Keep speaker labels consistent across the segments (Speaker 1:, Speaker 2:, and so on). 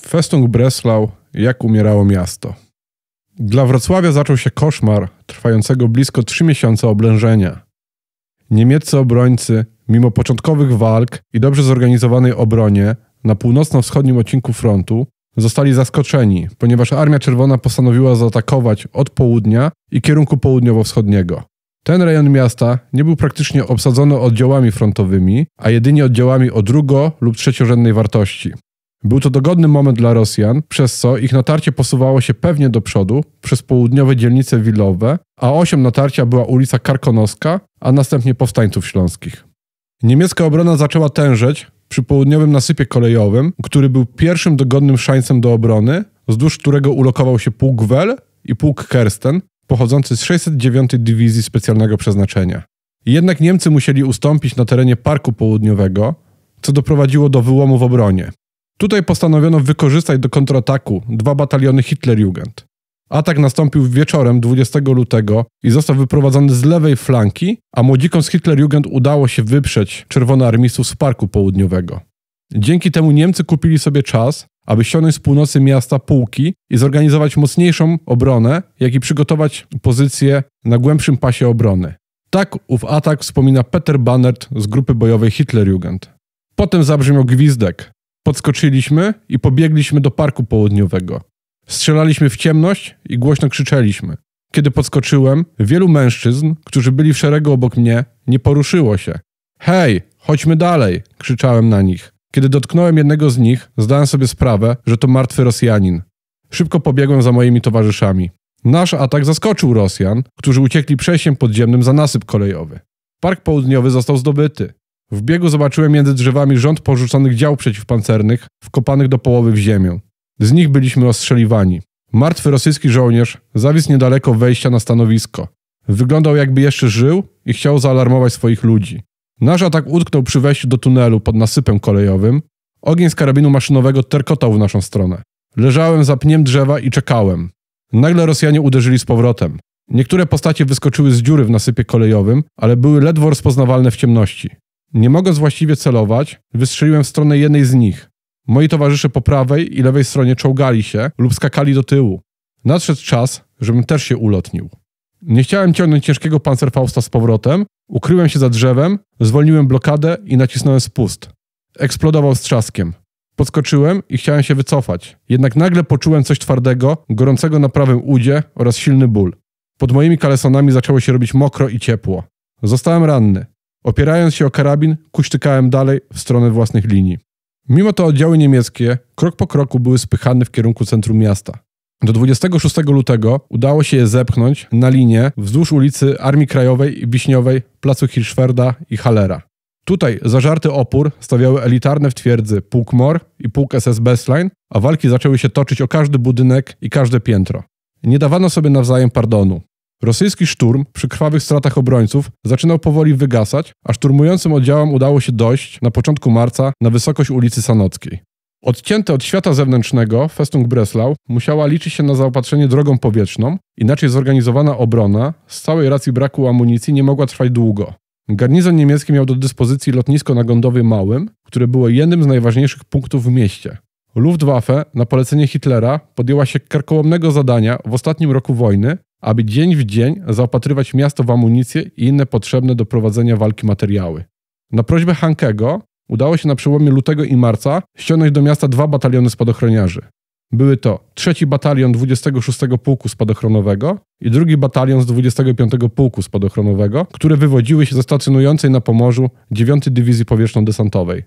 Speaker 1: Festung Breslau, jak umierało miasto. Dla Wrocławia zaczął się koszmar trwającego blisko trzy miesiące oblężenia. Niemieccy obrońcy, mimo początkowych walk i dobrze zorganizowanej obronie na północno-wschodnim odcinku frontu, zostali zaskoczeni, ponieważ Armia Czerwona postanowiła zaatakować od południa i kierunku południowo-wschodniego. Ten rejon miasta nie był praktycznie obsadzony oddziałami frontowymi, a jedynie oddziałami o drugo- lub trzeciorzędnej wartości. Był to dogodny moment dla Rosjan, przez co ich natarcie posuwało się pewnie do przodu przez południowe dzielnice wilowe, a osiem natarcia była ulica Karkonoska, a następnie Powstańców Śląskich. Niemiecka obrona zaczęła tężeć przy południowym nasypie kolejowym, który był pierwszym dogodnym szańcem do obrony, wzdłuż którego ulokował się pułk Wel i pułk Kersten, pochodzący z 609 Dywizji Specjalnego Przeznaczenia. Jednak Niemcy musieli ustąpić na terenie Parku Południowego, co doprowadziło do wyłomu w obronie. Tutaj postanowiono wykorzystać do kontrataku dwa bataliony Hitlerjugend. Atak nastąpił wieczorem 20 lutego i został wyprowadzony z lewej flanki, a młodzikom z Hitlerjugend udało się wyprzeć czerwonoarmistów z Parku Południowego. Dzięki temu Niemcy kupili sobie czas, aby ściągnąć z północy miasta pułki i zorganizować mocniejszą obronę, jak i przygotować pozycje na głębszym pasie obrony. Tak ów atak wspomina Peter Bannert z grupy bojowej Hitlerjugend. Potem zabrzmiał gwizdek, Podskoczyliśmy i pobiegliśmy do parku południowego. Strzelaliśmy w ciemność i głośno krzyczeliśmy. Kiedy podskoczyłem, wielu mężczyzn, którzy byli w szeregu obok mnie, nie poruszyło się. Hej, chodźmy dalej! krzyczałem na nich. Kiedy dotknąłem jednego z nich, zdałem sobie sprawę, że to martwy Rosjanin. Szybko pobiegłem za moimi towarzyszami. Nasz atak zaskoczył Rosjan, którzy uciekli przejściem podziemnym za nasyp kolejowy. Park Południowy został zdobyty. W biegu zobaczyłem między drzewami rząd porzuconych dział przeciwpancernych, wkopanych do połowy w ziemię. Z nich byliśmy ostrzeliwani. Martwy rosyjski żołnierz zawisł niedaleko wejścia na stanowisko. Wyglądał jakby jeszcze żył i chciał zaalarmować swoich ludzi. Nasz atak utknął przy wejściu do tunelu pod nasypem kolejowym. Ogień z karabinu maszynowego terkotał w naszą stronę. Leżałem za pniem drzewa i czekałem. Nagle Rosjanie uderzyli z powrotem. Niektóre postacie wyskoczyły z dziury w nasypie kolejowym, ale były ledwo rozpoznawalne w ciemności. Nie mogąc właściwie celować, wystrzeliłem w stronę jednej z nich. Moi towarzysze po prawej i lewej stronie czołgali się lub skakali do tyłu. Nadszedł czas, żebym też się ulotnił. Nie chciałem ciągnąć ciężkiego pancerfausta z powrotem, ukryłem się za drzewem, zwolniłem blokadę i nacisnąłem spust. Eksplodował z trzaskiem. Podskoczyłem i chciałem się wycofać, jednak nagle poczułem coś twardego, gorącego na prawym udzie oraz silny ból. Pod moimi kalesonami zaczęło się robić mokro i ciepło. Zostałem ranny. Opierając się o karabin, kuśtykałem dalej w stronę własnych linii. Mimo to oddziały niemieckie krok po kroku były spychane w kierunku centrum miasta. Do 26 lutego udało się je zepchnąć na linię wzdłuż ulicy Armii Krajowej i Wiśniowej, placu Hirschferda i Hallera. Tutaj zażarty opór stawiały elitarne w twierdzy pułk MOR i pułk SS Bestline, a walki zaczęły się toczyć o każdy budynek i każde piętro. Nie dawano sobie nawzajem pardonu. Rosyjski szturm przy krwawych stratach obrońców zaczynał powoli wygasać, a szturmującym oddziałom udało się dojść na początku marca na wysokość ulicy Sanockiej. Odcięte od świata zewnętrznego, Festung Breslau musiała liczyć się na zaopatrzenie drogą powietrzną, inaczej zorganizowana obrona z całej racji braku amunicji nie mogła trwać długo. Garnizon niemiecki miał do dyspozycji lotnisko na Gondowie Małym, które było jednym z najważniejszych punktów w mieście. Luftwaffe na polecenie Hitlera podjęła się karkołomnego zadania w ostatnim roku wojny aby dzień w dzień zaopatrywać miasto w amunicję i inne potrzebne do prowadzenia walki materiały. Na prośbę Hankego udało się na przełomie lutego i marca ściągnąć do miasta dwa bataliony spadochroniarzy. Były to trzeci batalion 26 Pułku Spadochronowego i drugi batalion z 25 Pułku Spadochronowego, które wywodziły się ze stacjonującej na Pomorzu 9 Dywizji Powietrzno-Desantowej.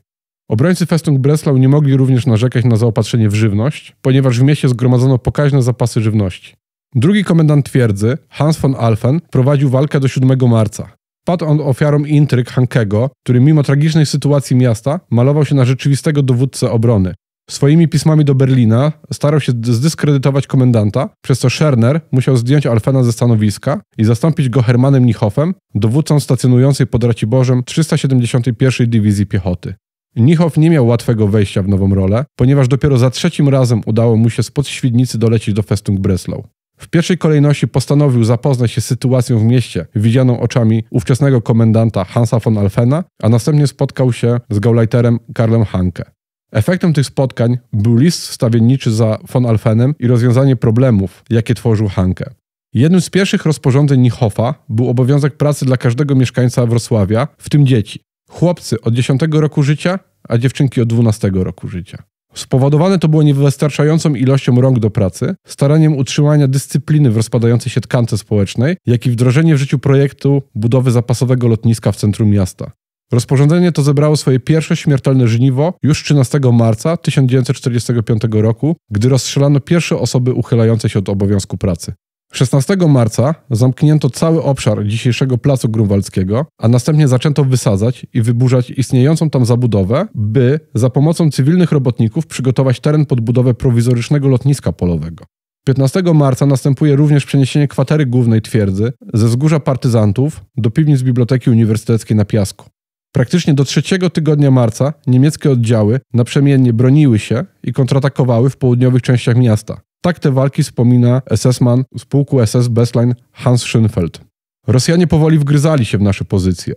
Speaker 1: Obrońcy Festung Breslau nie mogli również narzekać na zaopatrzenie w żywność, ponieważ w mieście zgromadzono pokaźne zapasy żywności. Drugi komendant twierdzy, Hans von Alfen, prowadził walkę do 7 marca. Padł on ofiarą intryg Hankego, który mimo tragicznej sytuacji miasta malował się na rzeczywistego dowódcę obrony. Swoimi pismami do Berlina starał się zdyskredytować komendanta, przez co Scherner musiał zdjąć Alfena ze stanowiska i zastąpić go Hermanem Nichofem, dowódcą stacjonującej pod Raciborzem 371 Dywizji Piechoty. Nichow nie miał łatwego wejścia w nową rolę, ponieważ dopiero za trzecim razem udało mu się spod Świdnicy dolecieć do Festung Breslau. W pierwszej kolejności postanowił zapoznać się z sytuacją w mieście widzianą oczami ówczesnego komendanta Hansa von Alfena, a następnie spotkał się z gauleiterem Karlem Hanke. Efektem tych spotkań był list stawienniczy za von Alfenem i rozwiązanie problemów, jakie tworzył Hanke. Jednym z pierwszych rozporządzeń Nichofa był obowiązek pracy dla każdego mieszkańca Wrocławia, w tym dzieci. Chłopcy od 10 roku życia, a dziewczynki od 12 roku życia. Spowodowane to było niewystarczającą ilością rąk do pracy, staraniem utrzymania dyscypliny w rozpadającej się tkance społecznej, jak i wdrożenie w życiu projektu budowy zapasowego lotniska w centrum miasta. Rozporządzenie to zebrało swoje pierwsze śmiertelne żniwo już 13 marca 1945 roku, gdy rozstrzelano pierwsze osoby uchylające się od obowiązku pracy. 16 marca zamknięto cały obszar dzisiejszego placu Grunwaldzkiego, a następnie zaczęto wysadzać i wyburzać istniejącą tam zabudowę, by za pomocą cywilnych robotników przygotować teren pod budowę prowizorycznego lotniska polowego. 15 marca następuje również przeniesienie kwatery głównej twierdzy ze wzgórza partyzantów do piwnic Biblioteki Uniwersyteckiej na Piasku. Praktycznie do trzeciego tygodnia marca niemieckie oddziały naprzemiennie broniły się i kontratakowały w południowych częściach miasta. Tak te walki wspomina SS-man z pułku SS Bestline Hans Schönfeld. Rosjanie powoli wgryzali się w nasze pozycje.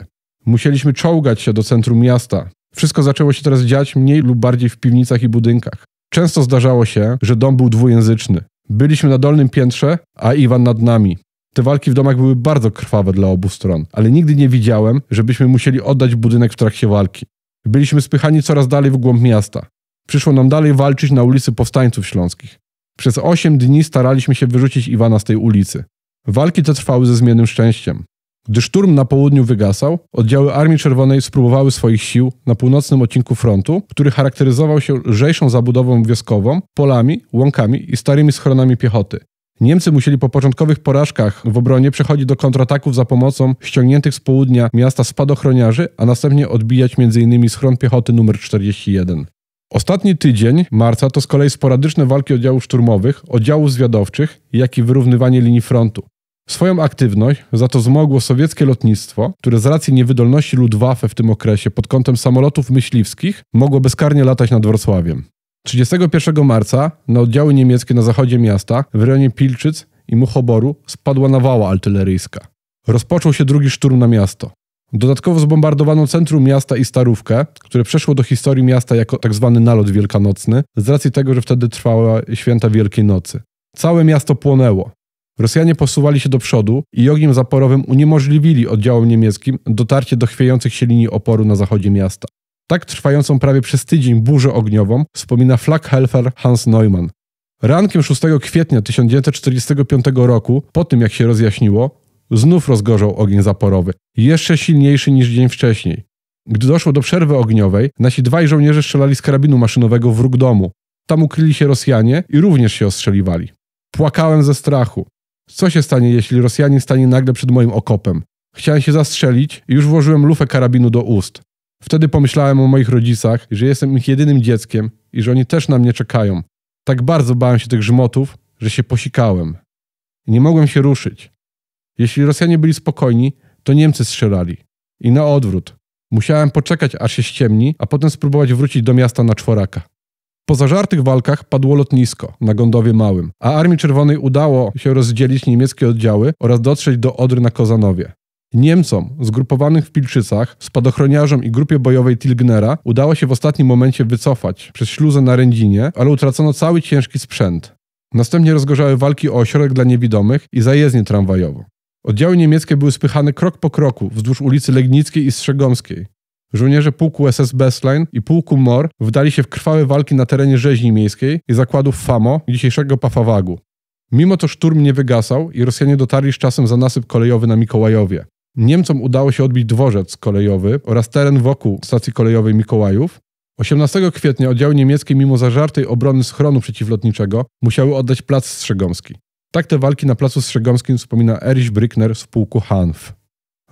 Speaker 1: Musieliśmy czołgać się do centrum miasta. Wszystko zaczęło się teraz dziać mniej lub bardziej w piwnicach i budynkach. Często zdarzało się, że dom był dwujęzyczny. Byliśmy na dolnym piętrze, a Iwan nad nami. Te walki w domach były bardzo krwawe dla obu stron, ale nigdy nie widziałem, żebyśmy musieli oddać budynek w trakcie walki. Byliśmy spychani coraz dalej w głąb miasta. Przyszło nam dalej walczyć na ulicy Powstańców Śląskich. Przez 8 dni staraliśmy się wyrzucić Iwana z tej ulicy. Walki te trwały ze zmiennym szczęściem. Gdy szturm na południu wygasał, oddziały Armii Czerwonej spróbowały swoich sił na północnym odcinku frontu, który charakteryzował się lżejszą zabudową wioskową, polami, łąkami i starymi schronami piechoty. Niemcy musieli po początkowych porażkach w obronie przechodzić do kontrataków za pomocą ściągniętych z południa miasta spadochroniarzy, a następnie odbijać m.in. schron piechoty nr 41. Ostatni tydzień marca to z kolei sporadyczne walki oddziałów szturmowych, oddziałów zwiadowczych, jak i wyrównywanie linii frontu. Swoją aktywność za to zmogło sowieckie lotnictwo, które z racji niewydolności Luftwaffe w tym okresie pod kątem samolotów myśliwskich mogło bezkarnie latać nad Wrocławiem. 31 marca na oddziały niemieckie na zachodzie miasta, w rejonie Pilczyc i Muchoboru, spadła nawała artyleryjska. Rozpoczął się drugi szturm na miasto. Dodatkowo zbombardowano centrum miasta i Starówkę, które przeszło do historii miasta jako tzw. Tak nalot wielkanocny, z racji tego, że wtedy trwała święta Wielkiej Nocy. Całe miasto płonęło. Rosjanie posuwali się do przodu i ogniem zaporowym uniemożliwili oddziałom niemieckim dotarcie do chwiejących się linii oporu na zachodzie miasta. Tak trwającą prawie przez tydzień burzę ogniową wspomina flakhelfer Hans Neumann. Rankiem 6 kwietnia 1945 roku, po tym jak się rozjaśniło, znów rozgorzał ogień zaporowy, jeszcze silniejszy niż dzień wcześniej. Gdy doszło do przerwy ogniowej, nasi dwaj żołnierze strzelali z karabinu maszynowego w róg domu. Tam ukryli się Rosjanie i również się ostrzeliwali. Płakałem ze strachu. Co się stanie, jeśli Rosjanin stanie nagle przed moim okopem? Chciałem się zastrzelić i już włożyłem lufę karabinu do ust. Wtedy pomyślałem o moich rodzicach, że jestem ich jedynym dzieckiem i że oni też na mnie czekają. Tak bardzo bałem się tych grzmotów, że się posikałem. Nie mogłem się ruszyć. Jeśli Rosjanie byli spokojni, to Niemcy strzelali. I na odwrót. Musiałem poczekać, aż się ściemni, a potem spróbować wrócić do miasta na czworaka. Po zażartych walkach padło lotnisko na Gondowie Małym, a Armii Czerwonej udało się rozdzielić niemieckie oddziały oraz dotrzeć do Odry na Kozanowie. Niemcom zgrupowanych w Pilczycach, spadochroniarzom i grupie bojowej Tilgnera udało się w ostatnim momencie wycofać przez śluzę na Rędzinie, ale utracono cały ciężki sprzęt. Następnie rozgorzały walki o ośrodek dla niewidomych i zajezdnię tramwajową. Oddziały niemieckie były spychane krok po kroku wzdłuż ulicy Legnickiej i Strzegomskiej. Żołnierze pułku SS Bestlein i pułku MOR wdali się w krwawe walki na terenie rzeźni miejskiej i zakładów FAMO, dzisiejszego Pafawagu. Mimo to szturm nie wygasał i Rosjanie dotarli z czasem za nasyp kolejowy na Mikołajowie. Niemcom udało się odbić dworzec kolejowy oraz teren wokół stacji kolejowej Mikołajów. 18 kwietnia oddziały niemieckie mimo zażartej obrony schronu przeciwlotniczego musiały oddać plac Strzegomski. Tak te walki na placu Strzegomskim wspomina Erich Brückner z pułku Hanf.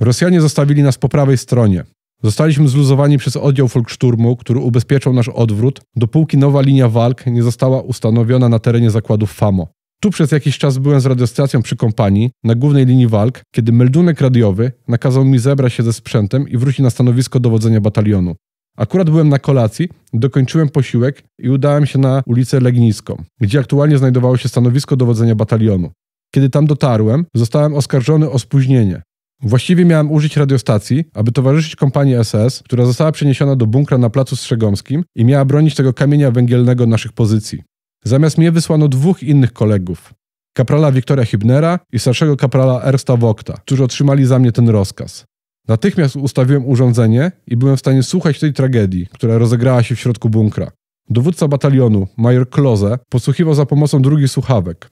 Speaker 1: Rosjanie zostawili nas po prawej stronie. Zostaliśmy zluzowani przez oddział Volkssturmu, który ubezpieczał nasz odwrót, dopóki nowa linia walk nie została ustanowiona na terenie zakładów FAMO. Tu przez jakiś czas byłem z radiostacją przy kompanii, na głównej linii walk, kiedy meldunek radiowy nakazał mi zebrać się ze sprzętem i wrócić na stanowisko dowodzenia batalionu. Akurat byłem na kolacji, dokończyłem posiłek i udałem się na ulicę Legniską, gdzie aktualnie znajdowało się stanowisko dowodzenia batalionu. Kiedy tam dotarłem, zostałem oskarżony o spóźnienie. Właściwie miałem użyć radiostacji, aby towarzyszyć kompanii SS, która została przeniesiona do bunkra na Placu Strzegomskim i miała bronić tego kamienia węgielnego naszych pozycji. Zamiast mnie wysłano dwóch innych kolegów. Kaprala Wiktoria Hibnera i starszego kaprala Ersta Wokta, którzy otrzymali za mnie ten rozkaz. Natychmiast ustawiłem urządzenie i byłem w stanie słuchać tej tragedii, która rozegrała się w środku bunkra. Dowódca batalionu, major Kloze, posłuchiwał za pomocą drugich słuchawek.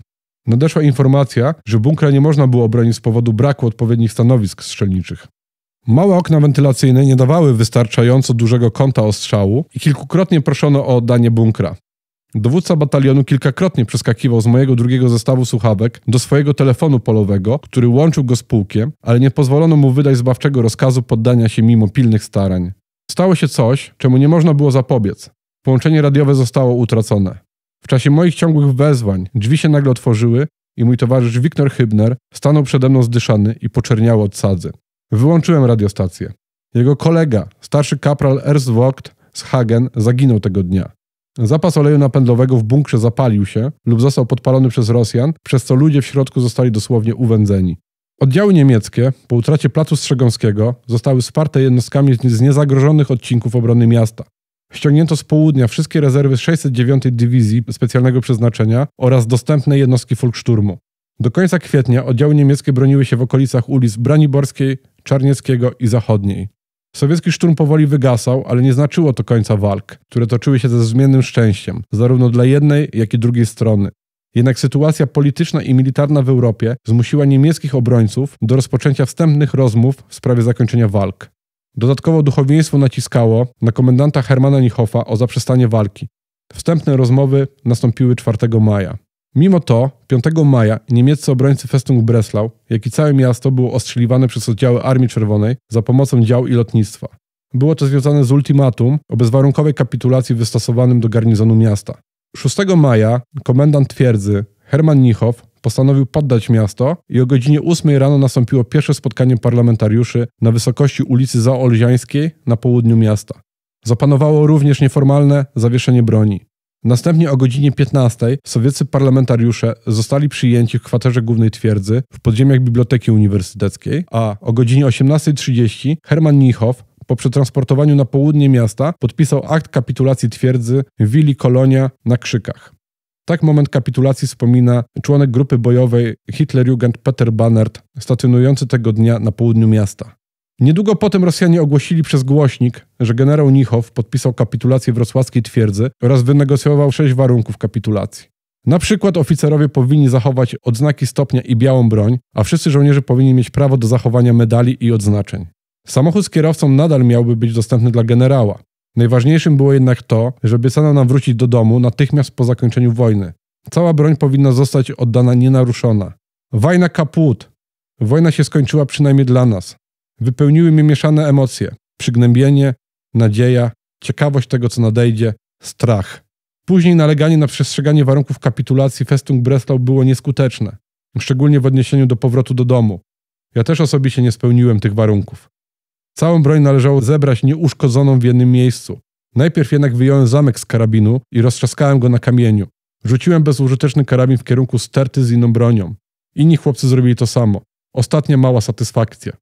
Speaker 1: Nadeszła informacja, że bunkra nie można było obronić z powodu braku odpowiednich stanowisk strzelniczych. Małe okna wentylacyjne nie dawały wystarczająco dużego kąta ostrzału i kilkukrotnie proszono o oddanie bunkra. Dowódca batalionu kilkakrotnie przeskakiwał z mojego drugiego zestawu słuchawek do swojego telefonu polowego, który łączył go z pułkiem, ale nie pozwolono mu wydać zbawczego rozkazu poddania się mimo pilnych starań. Stało się coś, czemu nie można było zapobiec. Połączenie radiowe zostało utracone. W czasie moich ciągłych wezwań drzwi się nagle otworzyły i mój towarzysz Wiktor Hybner stanął przede mną zdyszany i poczerniały od sadzy. Wyłączyłem radiostację. Jego kolega, starszy kapral Erzwogt z Hagen, zaginął tego dnia. Zapas oleju napędowego w bunkrze zapalił się lub został podpalony przez Rosjan, przez co ludzie w środku zostali dosłownie uwędzeni. Oddziały niemieckie po utracie placu Strzegowskiego zostały wsparte jednostkami z niezagrożonych odcinków obrony miasta. Ściągnięto z południa wszystkie rezerwy 609 Dywizji Specjalnego Przeznaczenia oraz dostępne jednostki Volkssturmu. Do końca kwietnia oddziały niemieckie broniły się w okolicach ulic Braniborskiej, Czarnieckiego i Zachodniej. Sowiecki szturm powoli wygasał, ale nie znaczyło to końca walk, które toczyły się ze zmiennym szczęściem, zarówno dla jednej, jak i drugiej strony. Jednak sytuacja polityczna i militarna w Europie zmusiła niemieckich obrońców do rozpoczęcia wstępnych rozmów w sprawie zakończenia walk. Dodatkowo duchowieństwo naciskało na komendanta Hermana Nichofa o zaprzestanie walki. Wstępne rozmowy nastąpiły 4 maja. Mimo to 5 maja niemieccy obrońcy Festung Breslau, jak i całe miasto było ostrzeliwane przez oddziały Armii Czerwonej za pomocą dział i lotnictwa. Było to związane z ultimatum o bezwarunkowej kapitulacji wystosowanym do garnizonu miasta. 6 maja komendant twierdzy Herman Nichow postanowił poddać miasto i o godzinie 8 rano nastąpiło pierwsze spotkanie parlamentariuszy na wysokości ulicy Zaolziańskiej na południu miasta. Zapanowało również nieformalne zawieszenie broni. Następnie o godzinie 15 sowieccy parlamentariusze zostali przyjęci w kwaterze głównej twierdzy w podziemiach Biblioteki Uniwersyteckiej, a o godzinie 18.30 Herman Nichow po przetransportowaniu na południe miasta podpisał akt kapitulacji twierdzy Willi Kolonia na Krzykach. Tak moment kapitulacji wspomina członek grupy bojowej Hitlerjugend Peter Bannert, stacjonujący tego dnia na południu miasta. Niedługo potem Rosjanie ogłosili przez głośnik, że generał Nichow podpisał kapitulację wrocławskiej twierdzy oraz wynegocjował sześć warunków kapitulacji. Na przykład oficerowie powinni zachować odznaki stopnia i białą broń, a wszyscy żołnierze powinni mieć prawo do zachowania medali i odznaczeń. Samochód z kierowcą nadal miałby być dostępny dla generała. Najważniejszym było jednak to, że obiecano nam wrócić do domu natychmiast po zakończeniu wojny. Cała broń powinna zostać oddana nienaruszona. Wajna kaput! Wojna się skończyła przynajmniej dla nas. Wypełniły mnie mieszane emocje: przygnębienie, nadzieja, ciekawość tego, co nadejdzie, strach. Później naleganie na przestrzeganie warunków kapitulacji Festung Breslau było nieskuteczne, szczególnie w odniesieniu do powrotu do domu. Ja też osobiście nie spełniłem tych warunków. Całą broń należało zebrać nieuszkodzoną w jednym miejscu. Najpierw jednak wyjąłem zamek z karabinu i roztrzaskałem go na kamieniu. Rzuciłem bezużyteczny karabin w kierunku sterty z inną bronią. Inni chłopcy zrobili to samo. Ostatnia mała satysfakcja.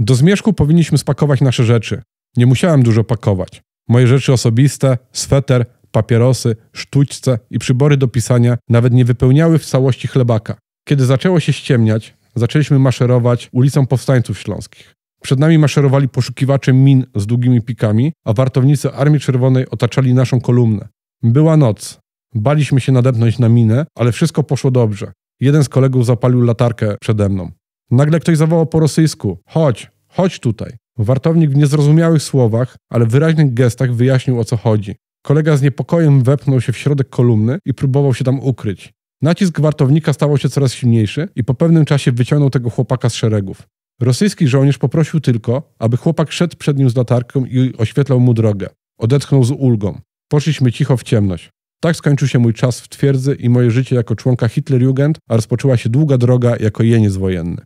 Speaker 1: Do zmierzchu powinniśmy spakować nasze rzeczy. Nie musiałem dużo pakować. Moje rzeczy osobiste, sweter, papierosy, sztućce i przybory do pisania nawet nie wypełniały w całości chlebaka. Kiedy zaczęło się ściemniać, zaczęliśmy maszerować ulicą Powstańców Śląskich. Przed nami maszerowali poszukiwacze min z długimi pikami, a wartownicy Armii Czerwonej otaczali naszą kolumnę. Była noc. Baliśmy się nadepnąć na minę, ale wszystko poszło dobrze. Jeden z kolegów zapalił latarkę przede mną. Nagle ktoś zawołał po rosyjsku: Chodź, chodź tutaj. Wartownik w niezrozumiałych słowach, ale wyraźnych gestach wyjaśnił o co chodzi. Kolega z niepokojem wepnął się w środek kolumny i próbował się tam ukryć. Nacisk wartownika stawał się coraz silniejszy i po pewnym czasie wyciągnął tego chłopaka z szeregów. Rosyjski żołnierz poprosił tylko, aby chłopak szedł przed nim z latarką i oświetlał mu drogę. Odetchnął z ulgą. Poszliśmy cicho w ciemność. Tak skończył się mój czas w twierdzy i moje życie jako członka Hitlerjugend, a rozpoczęła się długa droga jako jeniec wojenny.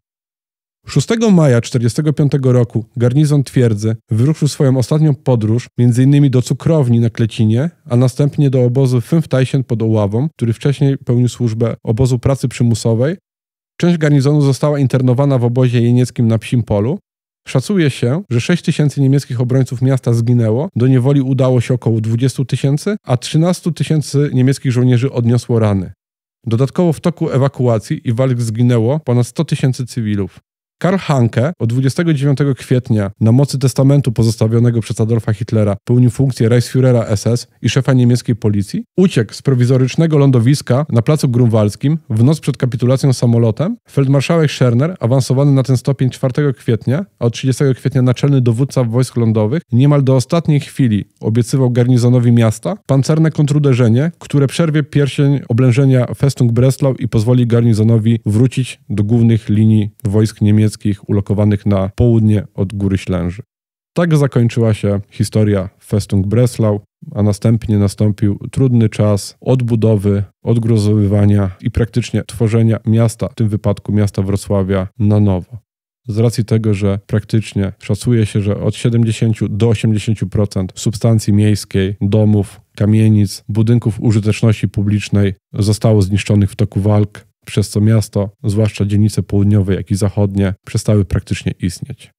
Speaker 1: 6 maja 1945 roku garnizon twierdzy wyruszył swoją ostatnią podróż m.in. do cukrowni na Klecinie, a następnie do obozu Fünfteisen pod Oławą, który wcześniej pełnił służbę obozu pracy przymusowej. Część garnizonu została internowana w obozie jenieckim na Psim Polu. Szacuje się, że 6 tysięcy niemieckich obrońców miasta zginęło, do niewoli udało się około 20 tysięcy, a 13 tysięcy niemieckich żołnierzy odniosło rany. Dodatkowo w toku ewakuacji i walk zginęło ponad 100 tysięcy cywilów. Karl Hanke od 29 kwietnia na mocy testamentu pozostawionego przez Adolfa Hitlera pełnił funkcję Reichsführera SS i szefa niemieckiej policji, uciekł z prowizorycznego lądowiska na placu grunwaldzkim w noc przed kapitulacją samolotem. Feldmarszałek Scherner, awansowany na ten stopień 4 kwietnia, a od 30 kwietnia naczelny dowódca wojsk lądowych, niemal do ostatniej chwili obiecywał garnizonowi miasta pancerne kontruderzenie, które przerwie pierścień oblężenia Festung Breslau i pozwoli garnizonowi wrócić do głównych linii wojsk niemieckich ulokowanych na południe od Góry Ślęży. Tak zakończyła się historia Festung Breslau, a następnie nastąpił trudny czas odbudowy, odgruzowywania i praktycznie tworzenia miasta, w tym wypadku miasta Wrocławia, na nowo. Z racji tego, że praktycznie szacuje się, że od 70 do 80% substancji miejskiej, domów, kamienic, budynków użyteczności publicznej zostało zniszczonych w toku walk przez co miasto, zwłaszcza dzielnice południowe, jak i zachodnie, przestały praktycznie istnieć.